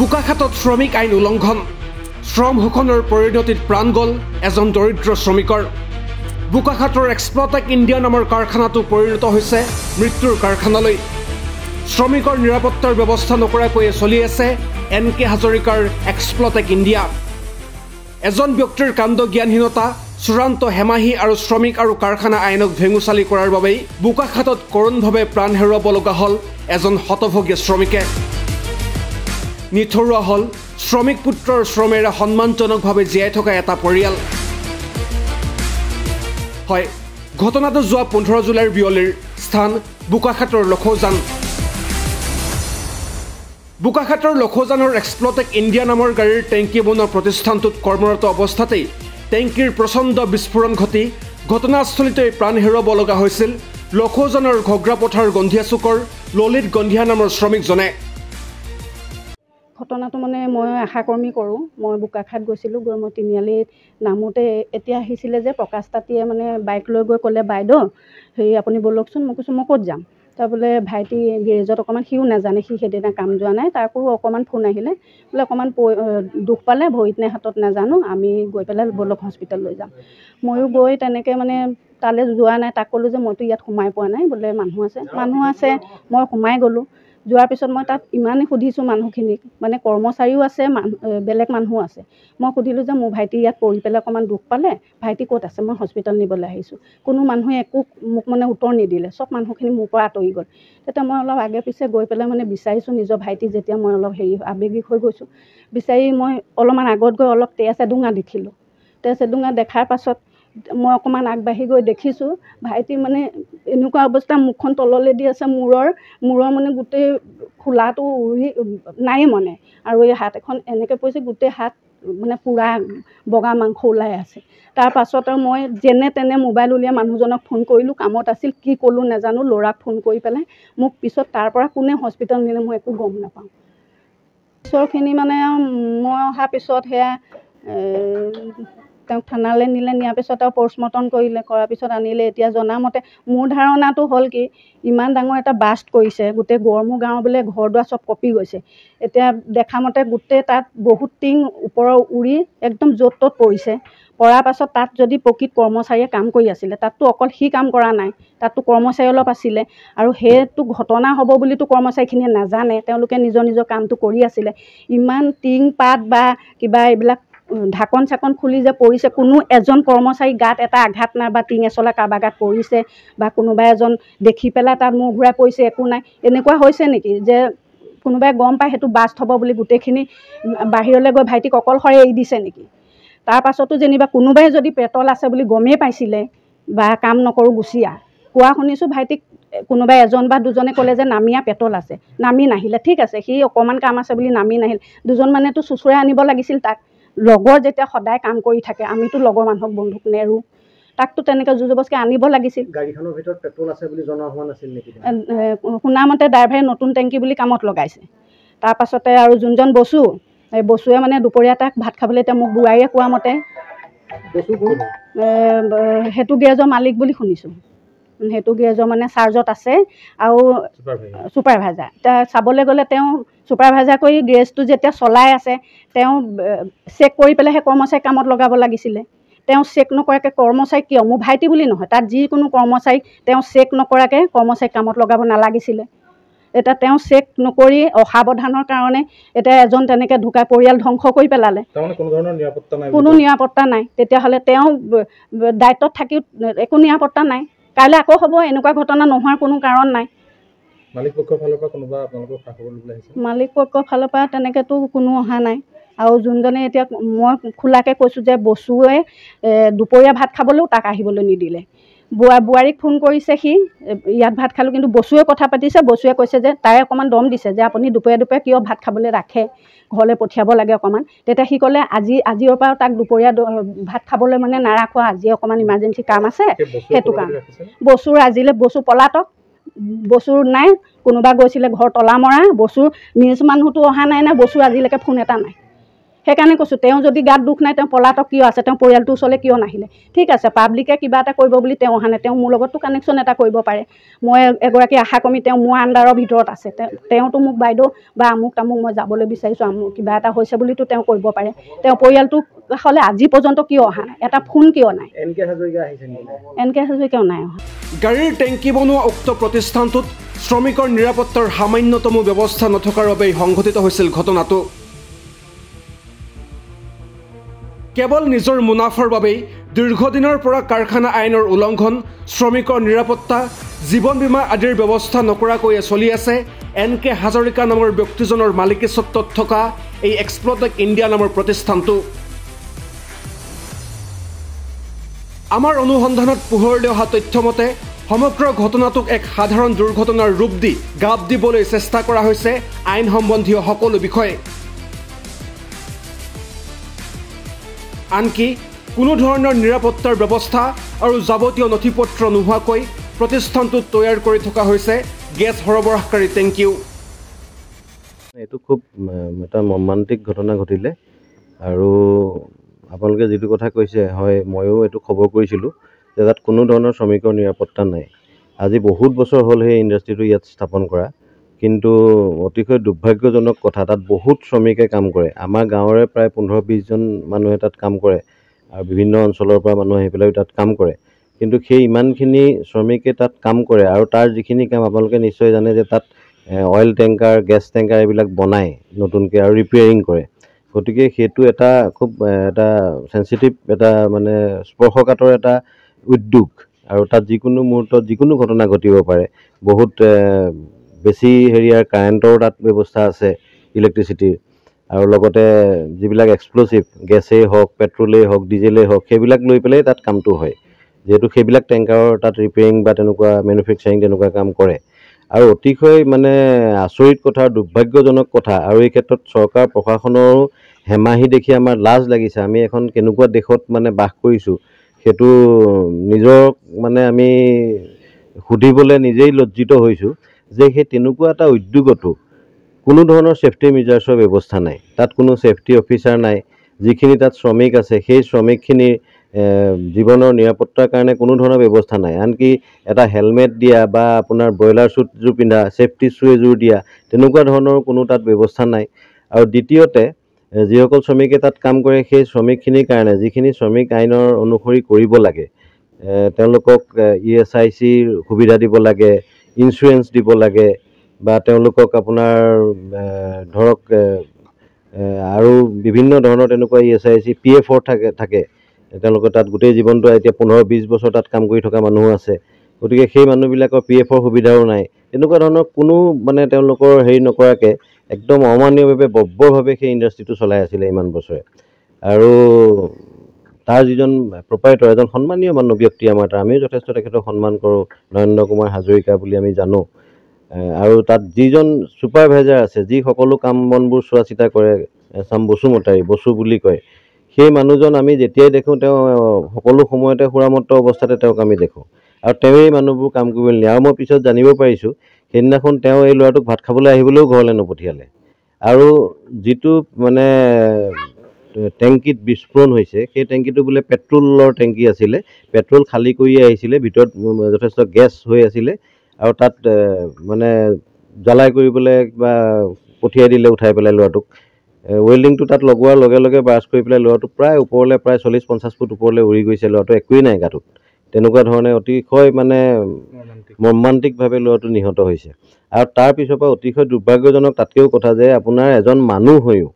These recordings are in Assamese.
বোকাখাতত শ্ৰমিক আইন উলংঘন শ্ৰম শোষণৰ পৰিণতিত প্ৰাণ গ'ল এজন দৰিদ্ৰ শ্ৰমিকৰ বোকাখাটৰ এক্সপ্ল'টেক ইণ্ডিয়া নামৰ কাৰখানাটো পৰিণত হৈছে মৃত্যুৰ কাৰখানালৈ শ্ৰমিকৰ নিৰাপত্তাৰ ব্যৱস্থা নকৰাকৈয়ে চলি আছে এন কে হাজৰিকাৰ এক্সপ্ল'টেক ইণ্ডিয়া এজন ব্যক্তিৰ কাণ্ড জ্ঞানহীনতা চূড়ান্ত হেমাহী আৰু শ্ৰমিক আৰু কাৰখানা আইনক ভেঙুচালি কৰাৰ বাবেই বোকাখাতত কৰণভাৱে প্ৰাণ হেৰুৱাব লগা হ'ল এজন শতভোগী শ্ৰমিকে নিথৰুৱা হ'ল শ্ৰমিক পুত্ৰৰ শ্ৰমেৰে সন্মানজনকভাৱে জীয়াই থকা এটা পৰিয়াল হয় ঘটনাটো যোৱা পোন্ধৰ জুলাইৰ বিয়লিৰ স্থান বোকাখাটৰ লখৌজান বোকাখাটৰ লখৌজানৰ এক্সপ্ল'টেক ইণ্ডিয়া নামৰ গাড়ীৰ টেংকী বনোৱা প্ৰতিষ্ঠানটোত কৰ্মৰত অৱস্থাতেই টেংকীৰ প্ৰচণ্ড বিস্ফোৰণ ঘটি ঘটনাস্থলীতে প্ৰাণ হেৰুৱাব লগা হৈছিল লখৌজানৰ ঘগ্ৰাপথাৰ গন্ধিয়া চুকৰ ললিত গন্ধিয়া নামৰ শ্ৰমিকজনে ঘটনাটো মানে মই আশাকৰ্মী কৰোঁ মই বোকাখাত গৈছিলোঁ গৈ মই তিনিআলি নামোতে এতিয়া আহিছিলে যে প্ৰকাশ তাঁতীয়ে মানে বাইক লৈ গৈ ক'লে বাইদেউ হেৰি আপুনি ব'লকচোন মই কৈছোঁ মই ক'ত যাম তাৰ বোলে ভাইটি গেৰেজত অকণমান সিও নাজানে সি সেইদিনা কাম যোৱা নাই তাকো অকণমান ফোন আহিলে বোলে অকণমান দুখ পালে ভৰিত নে হাতত নাজানো আমি গৈ পেলাই ব'লক হস্পিটেল লৈ যাম ময়ো গৈ তেনেকৈ মানে তালৈ যোৱা নাই তাক ক'লোঁ যে মইতো ইয়াত সোমাই পোৱা নাই বোলে মানুহ আছে মানুহ আছে মই সোমাই গ'লোঁ যোৱাৰ পিছত মই তাত ইমানেই সুধিছোঁ মানুহখিনিক মানে কৰ্মচাৰীও আছে মানুহ বেলেগ মানুহো আছে মই সুধিলোঁ যে মোৰ ভাইটি ইয়াত পৰি পেলাই অকণমান দুখ পালে ভাইটি ক'ত আছে মই হস্পিটেল নিবলৈ আহিছোঁ কোনো মানুহে একো মোক মানে উত্তৰ নিদিলে চব মানুহখিনি মোৰ পৰা আঁতৰি গ'ল তেতিয়া মই অলপ আগে পিছে গৈ পেলাই মানে বিচাৰিছোঁ নিজৰ ভাইটি যেতিয়া মই অলপ হেৰি আৱেগিক হৈ গৈছোঁ বিচাৰি মই অলপমান আগত গৈ অলপ তেজ এডোঙা দেখিলোঁ তেজ এডোঙা দেখাৰ পাছত মই অকণমান আগবাঢ়ি গৈ দেখিছোঁ ভাইটি মানে এনেকুৱা অৱস্থা মুখখন তললৈ দি আছে মূৰৰ মূৰৰ মানে গোটেই খোলাটো উৰি নাই মানে আৰু এই হাত এখন এনেকৈ পৰিছে গোটেই হাত মানে পূৰা বগা মাংস ওলাই আছে তাৰপাছত আৰু মই যেনে তেনে মোবাইল উলিয়াই মানুহজনক ফোন কৰিলোঁ কামত আছিল কি ক'লোঁ নাজানো ল'ৰাক ফোন কৰি পেলাই মোক পিছত তাৰপৰা কোনে হস্পিটেল নিলে মই একো গম নাপাওঁ পিছৰখিনি মানে মই অহাৰ পিছত সেয়া তেওঁক থানালৈ নিলে নিয়াৰ পিছত তেওঁ প'ষ্টমৰ্টম কৰিলে কৰাৰ পিছত আনিলে এতিয়া জনামতে মোৰ ধাৰণাটো হ'ল কি ইমান ডাঙৰ এটা বাষ্ট কৰিছে গোটেই গড়মূৰ গাঁও বোলে ঘৰ দুৱাৰ চব কঁপি গৈছে এতিয়া দেখামতে গোটেই তাত বহুত টিং ওপৰৰ উৰি একদম য'ত ত'ত পৰিছে পৰাৰ পাছত তাত যদি প্ৰকৃত কৰ্মচাৰীয়ে কাম কৰি আছিলে তাততো অকল সি কাম কৰা নাই তাততো কৰ্মচাৰী অলপ আছিলে আৰু সেইটো ঘটনা হ'ব বুলিতো কৰ্মচাৰীখিনিয়ে নাজানে তেওঁলোকে নিজৰ নিজৰ কামটো কৰি আছিলে ইমান টিং পাত বা কিবা এইবিলাক ঢাকন চাকন খুলি যে পৰিছে কোনো এজন কৰ্মচাৰী গাত এটা আঘাত নাই বা টিং এচলা কাৰবাঘাত পৰিছে বা কোনোবাই এজন দেখি পেলাই তাত মূৰ ঘূৰাই পৰিছে একো নাই এনেকুৱা হৈছে নেকি যে কোনোবাই গম পায় সেইটো বাছ থ'ব বুলি গোটেইখিনি বাহিৰলৈ গৈ ভাইটিক অকলশৰে এৰি দিছে নেকি তাৰপাছতো যেনিবা কোনোবাই যদি পেটল আছে বুলি গমেই পাইছিলে বা কাম নকৰোঁ গুচিয়া কোৱা শুনিছোঁ ভাইটিক কোনোবাই এজন বা দুজনে ক'লে যে নামিয়া পেটল আছে নামি নাহিলে ঠিক আছে সি অকণমান কাম আছে বুলি নামি নাহিল দুজন মানেতো চুচুৰাই আনিব লাগিছিল তাক লগৰ যেতিয়া সদায় কাম কৰি থাকে আমিতো লগৰ মানুহক বন্ধুক নেৰোঁ তাকতো তেনেকৈ যুজবস্কে আনিব লাগিছিল গাড়ীখনৰ ভিতৰত পেট্ৰল আছে বুলি জনা হোৱা নাছিল শুনামতে ড্ৰাইভাৰে নতুন টেংকি বুলি কামত লগাইছে তাৰপাছতে আৰু যোনজন বসু এই বচুৱে মানে দুপৰীয়া তাক ভাত খাবলৈ এতিয়া মোক বুঢ়াইয়ে কোৱা মতে সেইটো গেৰেজৰ মালিক বুলি শুনিছোঁ সেইটো গেজৰ মানে চাৰ্জত আছে আৰু ছুপাৰভাইজাৰ এতিয়া চাবলৈ গ'লে তেওঁ ছুপাৰভাইজাৰ কৰি গেজটো যেতিয়া চলাই আছে তেওঁ চেক কৰি পেলাইহে কৰ্মচাৰী কামত লগাব লাগিছিলে তেওঁ চেক নকৰাকৈ কৰ্মচাৰী কিয় মোৰ ভাইটি বুলি নহয় তাত যিকোনো কৰ্মচাৰীক তেওঁ চেক নকৰাকৈ কৰ্মচাৰী কামত লগাব নালাগিছিলে এতিয়া তেওঁ চেক নকৰি অসাৱধানৰ কাৰণে এতিয়া এজন তেনেকৈ ঢুকাই পৰিয়াল ধ্বংস কৰি পেলালে কোনো নিৰাপত্তা নাই তেতিয়াহ'লে তেওঁ দায়িত্বত থাকি একো নিৰাপত্তা নাই কাইলৈ আকৌ হ'ব এনেকুৱা ঘটনা নোহোৱাৰ কোনো কাৰণ নাই মালিক পক্ষৰ ফালৰ পৰা তেনেকেতো কোনো অহা নাই আৰু যোনজনে এতিয়া মই খোলাকৈ কৈছোঁ যে বচুৱে দুপৰীয়া ভাত খাবলৈও তাক আহিবলৈ নিদিলে বোৱা বোৱাৰীক ফোন কৰিছে সি ইয়াত ভাত খালোঁ কিন্তু বচুৱে কথা পাতিছে বচুৱে কৈছে যে তাই অকণমান দম দিছে যে আপুনি দুপৰীয়া দুপৰীয়া কিয় ভাত খাবলৈ ৰাখে ঘৰলৈ পঠিয়াব লাগে অকণমান তেতিয়া সি ক'লে আজি আজিৰ পৰাও তাক দুপৰীয়া ভাত খাবলৈ মানে নাৰাখোৱা আজিয়ে অকণমান ইমাৰ্জেঞ্চি কাম আছে সেইটো কাৰণে বচুৰ আজিলৈ বচু পলাতক বচুৰ নাই কোনোবা গৈছিলে ঘৰ তলা মৰা বচুৰ নিউজ মানুহটো অহা নাই নাই বচুৰ আজিলৈকে ফোন এটা নাই সেইকাৰণে কৈছোঁ তেওঁ যদি গাত দুখ নাই তেওঁ পলাতক কিয় আছে তেওঁ পৰিয়ালটো ওচৰলৈ কিয় নাহিলে ঠিক আছে পাব্লিকে কিবা এটা কৰিব বুলি তেওঁ অহা নাই তেওঁ মোৰ লগততো কানেকশ্যন এটা কৰিব পাৰে মই এগৰাকী আশাকৰ্মী তেওঁ মোৰ আণ্ডাৰৰ ভিতৰত আছে তেওঁতো মোক বাইদেউ বা আমুক তামুক মই যাবলৈ বিচাৰিছোঁ আমুক কিবা এটা হৈছে বুলিতো তেওঁ কৰিব পাৰে তেওঁ পৰিয়ালটো হ'লে আজি পৰ্যন্ত কিয় অহা নাই এটা ফোন কিয় নাই এন কে হাজৰিকাও নাই অহা গাড়ীৰ টেংকি বনোৱা উক্ত প্ৰতিষ্ঠানটোত শ্ৰমিকৰ নিৰাপত্তাৰ সামান্যতম ব্যৱস্থা নথকাৰ বাবেই সংঘটিত হৈছিল ঘটনাটো কেৱল নিজৰ মুনাফাৰ বাবেই দীৰ্ঘদিনৰ পৰা কাৰখানা আইনৰ উলংঘন শ্ৰমিকৰ নিৰাপত্তা জীৱন বীমা আদিৰ ব্যৱস্থা নকৰাকৈয়ে চলি আছে এন কে হাজৰিকা নামৰ ব্যক্তিজনৰ মালিকীস্বত্বত থকা এই এক্সপ্ল'টেক ইণ্ডিয়া নামৰ প্ৰতিষ্ঠানটো আমাৰ অনুসন্ধানত পোহৰলৈ অহা তথ্যমতে সমগ্ৰ ঘটনাটোক এক সাধাৰণ দুৰ্ঘটনাৰ ৰূপ দি গাপ দিবলৈ চেষ্টা কৰা হৈছে আইন সম্বন্ধীয় সকলো বিষয়ে আনকি কোনো ধৰণৰ নিৰাপত্তাৰ ব্যৱস্থা আৰু যাৱতীয় নথি পত্ৰ নোহোৱাকৈ প্ৰতিষ্ঠানটোত তৈয়াৰ কৰি থকা হৈছে গেছ সৰবৰাহকাৰী টেংকিও এইটো খুব এটা মৰ্মান্তিক ঘটনা ঘটিলে আৰু আপোনালোকে যিটো কথা কৈছে হয় ময়ো এইটো খবৰ কৰিছিলোঁ যে তাত কোনো ধৰণৰ শ্ৰমিকৰ নিৰাপত্তা নাই আজি বহুত বছৰ হ'ল সেই ইণ্ডাষ্ট্ৰীটো ইয়াত স্থাপন কৰা কিন্তু অতিশয় দুৰ্ভাগ্যজনক কথা তাত বহুত শ্ৰমিকে কাম কৰে আমাৰ গাঁৱৰে প্ৰায় পোন্ধৰ বিছজন মানুহে তাত কাম কৰে আৰু বিভিন্ন অঞ্চলৰ পৰা মানুহ আহি পেলাইও তাত কাম কৰে কিন্তু সেই ইমানখিনি শ্ৰমিকে তাত কাম কৰে আৰু তাৰ যিখিনি কাম আপোনালোকে নিশ্চয় জানে যে তাত অইল টেংকাৰ গেছ টেংকাৰ এইবিলাক বনায় নতুনকৈ আৰু ৰিপেয়াৰিং কৰে গতিকে সেইটো এটা খুব এটা চেঞ্চিটিভ এটা মানে স্পৰ্শকাতৰ এটা উদ্যোগ আৰু তাত যিকোনো মুহূৰ্তত যিকোনো ঘটনা ঘটিব পাৰে বহুত বেছি হেৰিয়াৰ কাৰেণ্টৰ তাত ব্যৱস্থা আছে ইলেক্ট্ৰিচিটিৰ আৰু লগতে যিবিলাক এক্সপ্ল'চিভ গেছেই হওক পেট্ৰলেই হওক ডিজেলেই হওক সেইবিলাক লৈ পেলাই তাত কামটো হয় যিহেতু সেইবিলাক টেংকাৰৰ তাত ৰিপেয়াৰিং বা তেনেকুৱা মেনুফেকচাৰিং তেনেকুৱা কাম কৰে আৰু অতিশয় মানে আচৰিত কথা আৰু দুৰ্ভাগ্যজনক কথা আৰু এই ক্ষেত্ৰত চৰকাৰ প্ৰশাসনৰো হেমাহি দেখি আমাৰ লাজ লাগিছে আমি এখন কেনেকুৱা দেশত মানে বাস কৰিছোঁ সেইটো নিজক মানে আমি সুধিবলৈ নিজেই লজ্জিত হৈছোঁ যে সেই তেনেকুৱা এটা উদ্যোগতো কোনো ধৰণৰ ছেফটি মেজাৰ্ছৰ ব্যৱস্থা নাই তাত কোনো ছেফটি অফিচাৰ নাই যিখিনি তাত শ্ৰমিক আছে সেই শ্ৰমিকখিনিৰ জীৱনৰ নিৰাপত্তাৰ কাৰণে কোনো ধৰণৰ ব্যৱস্থা নাই আনকি এটা হেলমেট দিয়া বা আপোনাৰ ব্ৰইলাৰ ছুটযোৰ পিন্ধা ছেফটি শ্বু এযোৰ দিয়া তেনেকুৱা ধৰণৰ কোনো তাত ব্যৱস্থা নাই আৰু দ্বিতীয়তে যিসকল শ্ৰমিকে তাত কাম কৰে সেই শ্ৰমিকখিনিৰ কাৰণে যিখিনি শ্ৰমিক আইনৰ অনুসৰি কৰিব লাগে তেওঁলোকক ই এছ আই চিৰ সুবিধা দিব লাগে ইঞ্চুৰেঞ্চ দিব লাগে বা তেওঁলোকক আপোনাৰ ধৰক আৰু বিভিন্ন ধৰণৰ তেনেকুৱা E S I C P এফৰ থাকে থাকে তেওঁলোকৰ তাত গোটেই জীৱনটো এতিয়া পোন্ধৰ বিছ বছৰ তাত কাম কৰি থকা মানুহো আছে গতিকে সেই মানুহবিলাকৰ পি এফৰ সুবিধাও নাই তেনেকুৱা ধৰণৰ কোনো মানে তেওঁলোকৰ হেৰি নকৰাকৈ একদম অমানীয়ভাৱে বব্যভাৱে সেই ইণ্ডাষ্ট্ৰীটো চলাই আছিলে ইমান বছৰে আৰু তাৰ যিজন প্ৰপাৰেটৰ এজন সন্মানীয় মানুহ ব্যক্তি আমাৰ তাৰ আমিও যথেষ্ট তেখেতক সন্মান কৰোঁ নৰেন্দ্ৰ কুমাৰ হাজৰিকা বুলি আমি জানো আৰু তাত যিজন ছুপাৰভাইজাৰ আছে যি সকলো কাম বনবোৰ চোৱা চিতা কৰে চাম বসুমতাৰী বসু বুলি কয় সেই মানুহজন আমি যেতিয়াই দেখোঁ তেওঁ সকলো সময়তে সুৰামত অৱস্থাতে তেওঁক আমি দেখোঁ আৰু তেওঁ এই মানুহবোৰ কাম কৰিবলৈ নিয়ে আৰু মই পিছত জানিব পাৰিছোঁ সেইদিনাখন তেওঁ এই ল'ৰাটোক ভাত খাবলৈ আহিবলৈও ঘৰলৈ নপঠিয়ালে আৰু যিটো মানে টেংকিত বিস্ফোৰণ হৈছে সেই টেংকিটো বোলে পেট্ৰলৰ টেংকি আছিলে পেট্ৰল খালী কৰি আহিছিলে ভিতৰত যথেষ্ট গেছ হৈ আছিলে আৰু তাত মানে জ্বলাই কৰি পেলাই কিবা পঠিয়াই দিলে উঠাই পেলাই ল'ৰাটোক ৱেল্ডিংটো তাত লগোৱাৰ লগে লগে ব্ৰাছ কৰি পেলাই ল'ৰাটো প্ৰায় ওপৰলৈ প্ৰায় চল্লিছ পঞ্চাছ ফুট ওপৰলৈ উৰি গৈছে ল'ৰাটো একোৱেই নাই গাটোত তেনেকুৱা ধৰণে অতিশয় মানে মৰ্মান্তিকভাৱে ল'ৰাটো নিহত হৈছে আৰু তাৰপিছৰ পৰা অতিশয় দুৰ্ভাগ্যজনক তাতকৈও কথা যে আপোনাৰ এজন মানুহ হৈও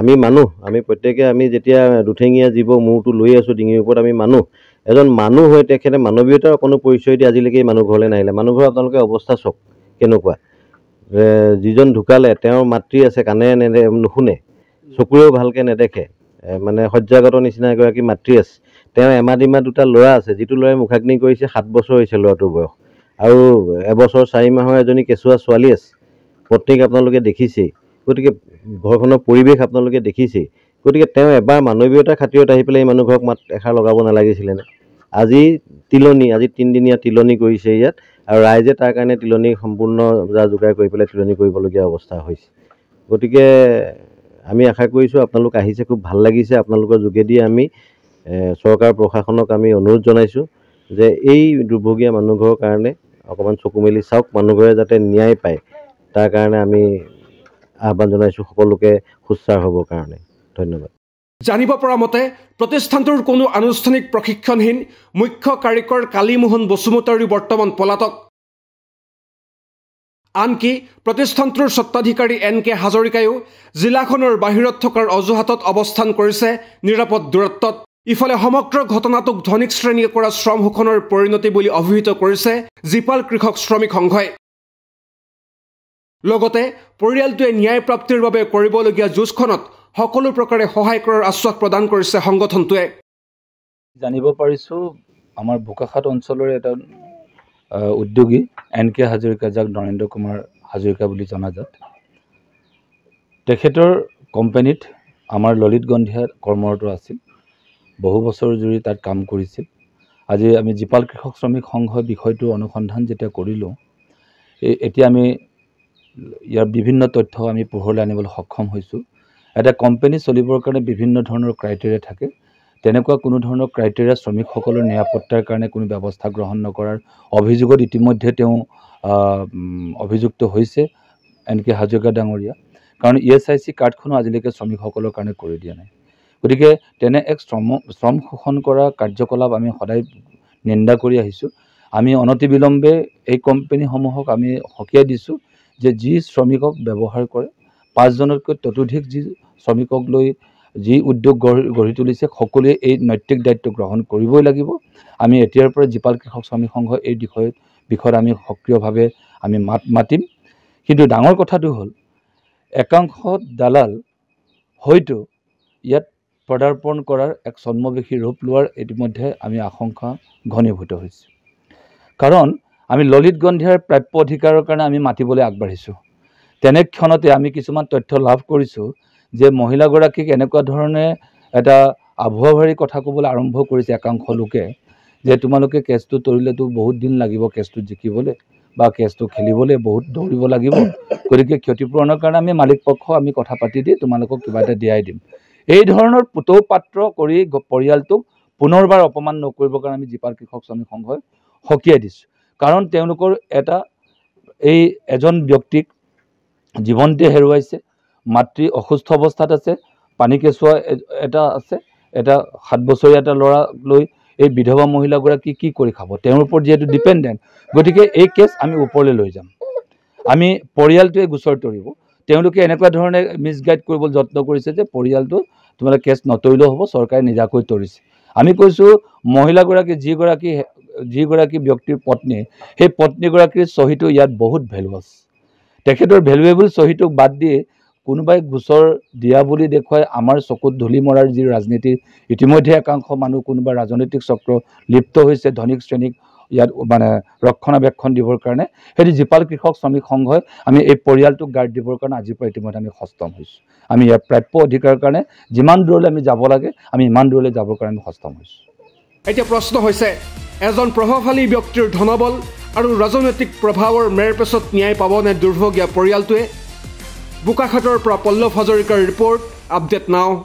আমি মানুহ আমি প্ৰত্যেকে আমি যেতিয়া দুঠেঙীয়া জীৱ মূৰটো লৈ আছোঁ ডিঙিৰ ওপৰত আমি মানুহ এজন মানুহ হৈ তেখেতে মানৱীয়তাৰ কোনো পৰিচয় দি আজিলৈকে মানুহ ঘৰলৈ নাহিলে মানুহ আপোনালোকে অৱস্থা চাওক কেনেকুৱা যিজন ঢুকালে তেওঁৰ মাতৃ আছে কাণেৰে নেদে নুশুনে চকুৰেও ভালকৈ নেদেখে মানে শয্যাগত নিচিনা এগৰাকী মাতৃ আছে তেওঁ এমাহ দিমাহ দুটা ল'ৰা আছে যিটো ল'ৰাই মুখাগ্নি কৰিছে সাত বছৰ হৈছে ল'ৰাটোৰ বয়স আৰু এবছৰ চাৰি মাহৰ এজনী কেঁচুৱা ছোৱালী আছে পত্নীক আপোনালোকে দেখিছেই গতিকে ঘৰখনৰ পৰিৱেশ আপোনালোকে দেখিছেই গতিকে তেওঁ এবাৰ মানৱীয়তা খাতিৰত আহি পেলাই এই মানুহঘৰক মাত এষাৰ লগাব নালাগিছিলে নে আজি তিলনি আজি তিনিদিনীয়া তিলনি কৰিছে ইয়াত আৰু ৰাইজে তাৰ কাৰণে তিলনি সম্পূৰ্ণ যা যোগাৰ কৰি পেলাই তিলনি কৰিবলগীয়া অৱস্থা হৈছে গতিকে আমি আশা কৰিছোঁ আপোনালোক আহিছে খুব ভাল লাগিছে আপোনালোকৰ যোগেদি আমি চৰকাৰ প্ৰশাসনক আমি অনুৰোধ জনাইছোঁ যে এই দুৰ্ভগীয়া মানুহঘৰৰ কাৰণে অকণমান চকু মেলি চাওক মানুহঘৰে যাতে ন্যায় পায় তাৰ কাৰণে আমি আহ্বান জনাইছোঁ সকলোকে সুস্বাৰ হ'বৰ কাৰণে ধন্যবাদ জানিব পৰা মতে প্ৰতিষ্ঠানটোৰ কোনো আনুষ্ঠানিক প্ৰশিক্ষণহীন মুখ্য কাৰিকৰ কালীমোহন বসুমতাৰী বৰ্তমান পলাতক আনকি প্ৰতিষ্ঠানটোৰ স্বত্বাধিকাৰী এন কে হাজৰিকায়ো জিলাখনৰ বাহিৰত থকাৰ অজুহাতত অৱস্থান কৰিছে নিৰাপদ দূৰত্বত ইফালে সমগ্ৰ ঘটনাটোক ধনিক শ্ৰেণীয়ে কৰা শ্ৰম শোষণৰ পৰিণতি বুলি অভিহিত কৰিছে জীপাল কৃষক শ্ৰমিক সংঘই লগতে পৰিয়ালটোৱে ন্যায় প্ৰাপ্তিৰ বাবে কৰিবলগীয়া যুঁজখনত সকলো প্ৰকাৰে সহায় কৰাৰ আশ্বাস প্ৰদান কৰিছে সংগঠনটোৱে জানিব পাৰিছোঁ আমাৰ বোকাখাত অঞ্চলৰে এটা উদ্যোগী এন কে হাজৰিকা যাক নৰেন্দ্ৰ কুমাৰ হাজৰিকা বুলি জনাজাত তেখেতৰ কোম্পানীত আমাৰ ললিত গন্ধিয়া কৰ্মৰত আছিল বহু বছৰ জুৰি তাত কাম কৰিছিল আজি আমি জীপাল কৃষক শ্ৰমিক সংঘৰ বিষয়টো অনুসন্ধান যেতিয়া কৰিলোঁ এতিয়া আমি ইয়াৰ বিভিন্ন তথ্য আমি পোহৰলৈ আনিবলৈ সক্ষম হৈছোঁ এটা কোম্পেনী চলিবৰ কাৰণে বিভিন্ন ধৰণৰ ক্ৰাইটেৰিয়া থাকে তেনেকুৱা কোনো ধৰণৰ ক্ৰাইটেৰিয়া শ্ৰমিকসকলৰ নিৰাপত্তাৰ কাৰণে কোনো ব্যৱস্থা গ্ৰহণ নকৰাৰ অভিযোগত ইতিমধ্যে তেওঁ অভিযুক্ত হৈছে এন কে হাজৰিকা ডাঙৰীয়া কাৰণ ই এছ আই চি কাৰ্ডখনো আজিলৈকে শ্ৰমিকসকলৰ কাৰণে কৰি দিয়া নাই গতিকে তেনে এক শ্ৰম শ্ৰম শোষণ কৰা কাৰ্যকলাপ আমি সদায় নিন্দা কৰি আহিছোঁ আমি অনতি বিলম্বে এই কোম্পেনীসমূহক আমি সকীয়াই দিছোঁ যে যি শ্ৰমিকক ব্যৱহাৰ কৰে পাঁচজনতকৈ ততোধিক যি শ্ৰমিকক লৈ যি উদ্যোগ গঢ় গঢ়ি তুলিছে সকলোৱে এই নৈতিক দায়িত্ব গ্ৰহণ কৰিবই লাগিব আমি এতিয়াৰ পৰা জীপাল কৃষক শ্ৰমিক সংঘই এই বিষয়ত বিষয়ত আমি সক্ৰিয়ভাৱে আমি মাত মাতিম কিন্তু ডাঙৰ কথাটো হ'ল একাংশ দালাল হয়তো ইয়াত পদাৰ্পণ কৰাৰ এক চন্মবেশী ৰূপ লোৱাৰ ইতিমধ্যে আমি আশংকা ঘনীভূত হৈছে কাৰণ আমি ললিত গন্ধিয়াৰ প্ৰাপ্য অধিকাৰৰ কাৰণে আমি মাতিবলৈ আগবাঢ়িছোঁ তেনে ক্ষণতে আমি কিছুমান তথ্য লাভ কৰিছোঁ যে মহিলাগৰাকীক এনেকুৱা ধৰণে এটা আভুৱাভাৰী কথা ক'বলৈ আৰম্ভ কৰিছে একাংশ লোকে যে তোমালোকে কেছটো তৰিলেতো বহুত দিন লাগিব কেছটো জিকিবলৈ বা কেছটো খেলিবলৈ বহুত দৌৰিব লাগিব গতিকে ক্ষতিপূৰণৰ কাৰণে আমি মালিক মালিকপক্ষ আমি কথা পাতি দি তোমালোকক কিবা এটা দিয়াই দিম এই ধৰণৰ পুতৌ পাত্ৰ কৰি পৰিয়ালটোক পুনৰবাৰ অপমান নকৰিবৰ কাৰণে আমি জীপাল কৃষক শ্ৰমিক সংঘই সকীয়াই দিছোঁ কাৰণ তেওঁলোকৰ এটা এই এজন ব্যক্তিক জীৱনটি হেৰুৱাইছে মাতৃ অসুস্থ অৱস্থাত আছে পানী কেঁচুৱা এটা আছে এটা সাত বছৰীয়া এটা ল'ৰাক লৈ এই বিধৱা মহিলাগৰাকী কি কৰি খাব তেওঁৰ ওপৰত যিহেতু ডিপেণ্ডেণ্ট গতিকে এই কেছ আমি ওপৰলৈ লৈ যাম আমি পৰিয়ালটোৱে গোচৰ তৰিব তেওঁলোকে এনেকুৱা ধৰণে মিছগাইড কৰিবলৈ যত্ন কৰিছে যে পৰিয়ালটো তোমালোকে কেছ নতৰিলেও হ'ব চৰকাৰে নিজাকৈ তৰিছে আমি কৈছোঁ মহিলাগৰাকী যিগৰাকী যিগৰাকী ব্যক্তিৰ পত্নী সেই পত্নীগৰাকীৰ চহীটো ইয়াত বহুত ভেলু আছে তেখেতৰ ভেলুৱেবল চহীটোক বাদ দি কোনোবাই গোচৰ দিয়া বুলি দেখুৱাই আমাৰ চকুত ধূলি মৰাৰ যি ৰাজনীতি ইতিমধ্যে একাংশ মানুহ কোনোবা ৰাজনৈতিক চক্ৰ লিপ্ত হৈছে ধনীক শ্ৰেণীক ইয়াত মানে ৰক্ষণাবেক্ষণ দিবৰ কাৰণে সেইটো জীপাল কৃষক শ্ৰমিক সংঘই আমি এই পৰিয়ালটোক গাৰ্ড দিবৰ কাৰণে আজিৰ পৰা ইতিমধ্যে আমি সষ্টম হৈছোঁ আমি ইয়াৰ প্ৰাপ্য অধিকাৰৰ কাৰণে যিমান দূৰলৈ আমি যাব লাগে আমি ইমান দূৰলৈ যাবৰ কাৰণে আমি সষ্টম হৈছোঁ এতিয়া প্ৰশ্ন হৈছে এজন প্ৰভাৱশালী ব্যক্তিৰ ধনবল আৰু ৰাজনৈতিক প্ৰভাৱৰ মেৰ পেছত ন্যায় পাবনে দুৰ্ভগীয়া পৰিয়ালটোৱে বোকাখাটৰ পৰা পল্লৱ হাজৰিকাৰ ৰিপৰ্ট আপডেট নাও